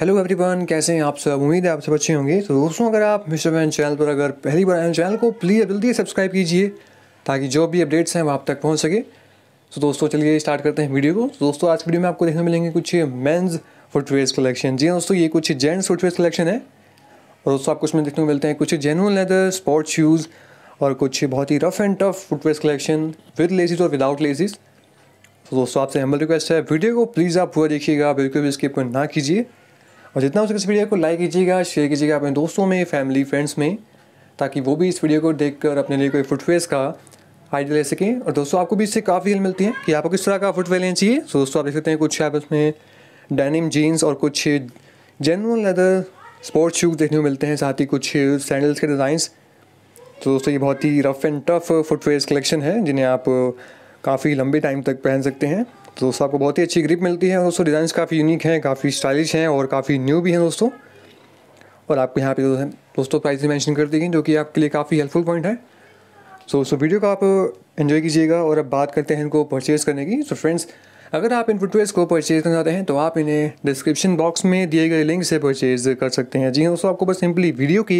hello everyone कैसे हैं आप सब उम्मीद है आप सब अच्छे होंगे तो दोस्तों अगर आप मिस्टर मैन चैनल पर अगर पहली बार आए हैं चैनल को प्लीज़ जल्दी सब्सक्राइब कीजिए ताकि जो भी अपडेट्स हैं वो आप तक पहुंच सके तो दोस्तों चलिए स्टार्ट करते हैं वीडियो को तो दोस्तों आज वीडियो में आपको देखने मिलेंगे कुछ मेन्स फुटवेयर कलेक्शन जी हाँ दोस्तों ये कुछ जेंट्स फुटवेयर कलेक्शन है और दोस्तों आपको उसमें देखने को मिलते हैं कुछ जेनुअन लेदर स्पोर्ट्स शूज़ और कुछ बहुत ही rough and tough footwear collection with laces और विदाउट लेसिस तो दोस्तों आपसे हम्बल रिक्वेस्ट है वीडियो को प्लीज़ आप पूरा देखिएगा बिल्कुल भी स्किप ना कीजिए और जितना हो सके इस वीडियो को लाइक कीजिएगा शेयर कीजिएगा अपने दोस्तों में फैमिली फ्रेंड्स में ताकि वो भी इस वीडियो को देखकर अपने लिए कोई फुटवेयर का आइडिया ले सकें और दोस्तों आपको भी इससे काफ़ी हेल्प मिलती है कि आपको किस तरह का फुटवेयर लेना चाहिए सो दोस्तों आप देख सकते हैं कुछ आप उसमें डेनिम जीन्स और कुछ जेनवन लेदर स्पोर्ट्स शूज़ देखने को मिलते हैं साथ ही कुछ सैंडल्स के डिज़ाइंस तो दोस्तों ये बहुत ही rough and tough footwear collection है जिन्हें आप काफ़ी लंबे टाइम तक पहन सकते हैं तो दोस्तों आपको बहुत ही अच्छी ग्रिप मिलती है दोस्तों डिज़ाइन काफ़ी यूनिक हैं काफ़ी स्टाइलिश हैं और काफ़ी न्यू भी हैं दोस्तों और आपको यहाँ पे दोस्तों प्राइस भी मैंशन कर दी गई जो कि आपके लिए काफ़ी हेल्पफुल पॉइंट है सो दोस्तों वीडियो को आप इन्जॉय कीजिएगा और अब बात करते हैं इनको परचेज़ करने की सो फ्रेंड्स अगर आप इन फुटवेयर्स को परचेज़ करना चाहते हैं तो आप इन्हें डिस्क्रिप्शन बॉक्स में दिए गए लिंक से परचेज़ कर सकते हैं जी हाँ दोस्तों आपको बस सिंपली वीडियो की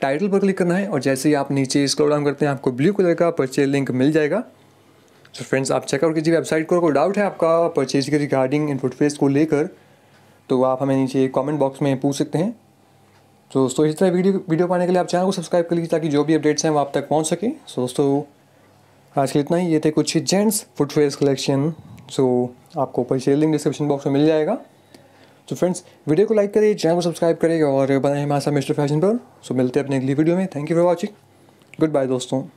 टाइटल पर क्लिक करना है और जैसे ही आप नीचे स्क्रॉल डाउन करते हैं आपको ब्लू कलर का परचेज लिंक मिल जाएगा तो फ्रेंड्स आप चेकआउट कीजिए वेबसाइट को कोई डाउट है आपका परचेज के रिगार्डिंग इनपुट फेस को लेकर तो आप हमें नीचे कमेंट बॉक्स में पूछ सकते हैं तो दोस्तों इस तरह वीडियो वीडियो पाने के लिए आप चैनल को सब्सक्राइब कर लीजिए ताकि जो भी अपडेट्स हैं वो आप तक पहुँच सके सो दोस्तों आज के इतना ही ये थे कुछ जेंट्स फुटफेस कलेक्शन सो आपको परचेज लिंक डिस्क्रिप्शन बॉक्स में मिल जाएगा तो फ्रेंड्स वीडियो को लाइक करिए चैनल को सब्सक्राइब करिए और बनाए हमारे साथ मिस्टर फैशन पर सो मिलते हैं अपने अगली वीडियो में thank you for watching goodbye दोस्तों